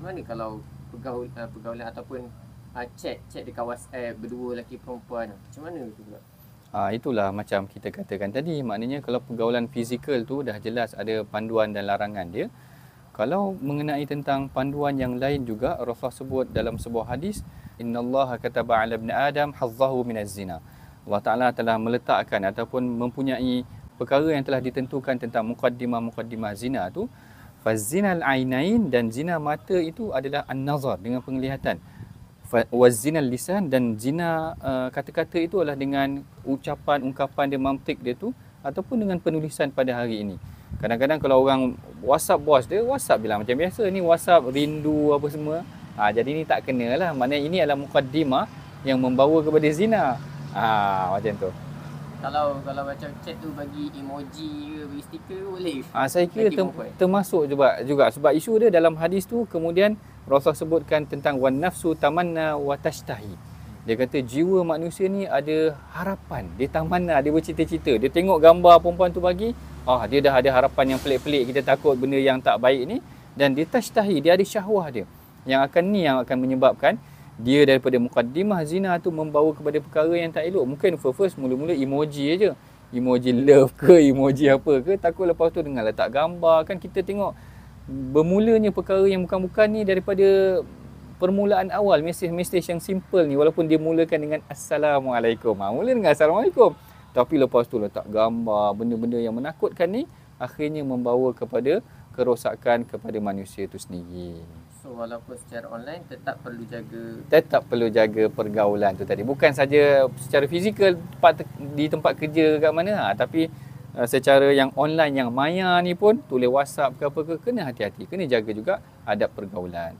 macam mana kalau pergaul, uh, eh, pergaulan ataupun uh, chat chat dekat WhatsApp eh, berdua lelaki perempuan macam mana tu pula Ah itulah macam kita katakan tadi maknanya kalau pergaulan fizikal tu dah jelas ada panduan dan larangan dia kalau mengenai tentang panduan yang lain juga Rasulullah sebut dalam sebuah hadis innallaha kataba ala ibn adam hazzahu minaz zina Allah Taala telah meletakkan ataupun mempunyai perkara yang telah ditentukan tentang mukaddimah-mukaddimah zina tu Fazina al-ainain dan zina mata itu adalah an-nazar dengan penglihatan. Wazina lisan dan zina uh, kata-kata itu adalah dengan ucapan, ungkapan dia, mantik dia tu ataupun dengan penulisan pada hari ini. Kadang-kadang kalau orang WhatsApp bos dia, WhatsApp bilang macam biasa ni WhatsApp rindu apa semua. Ha, jadi ni tak kenalah. Maknanya ini adalah mukaddimah yang membawa kepada zina. Ah ha, macam tu kalau kalau baca chat tu bagi emoji ke bagi stiker boleh ah saya kira tem- termasuk juga juga sebab isu dia dalam hadis tu kemudian rasul sebutkan tentang wan nafsu tamanna wa tashtahi dia kata jiwa manusia ni ada harapan dia tamanna dia bercita-cita dia tengok gambar perempuan tu bagi ah dia dah ada harapan yang pelik-pelik kita takut benda yang tak baik ni dan dia tashtahi dia ada syahwah dia yang akan ni yang akan menyebabkan dia daripada mukaddimah zina tu membawa kepada perkara yang tak elok mungkin first, first mula-mula emoji aja emoji love ke emoji apa ke takut lepas tu dengan letak gambar kan kita tengok bermulanya perkara yang bukan-bukan ni daripada permulaan awal mesej-mesej yang simple ni walaupun dia mulakan dengan assalamualaikum ha, mula dengan assalamualaikum tapi lepas tu letak gambar benda-benda yang menakutkan ni akhirnya membawa kepada kerosakan kepada manusia itu sendiri So walaupun secara online tetap perlu jaga tetap perlu jaga pergaulan tu tadi. Bukan saja secara fizikal tempat di tempat kerja dekat mana ha, tapi uh, secara yang online yang maya ni pun tulis WhatsApp ke apa ke kena hati-hati. Kena jaga juga adab pergaulan.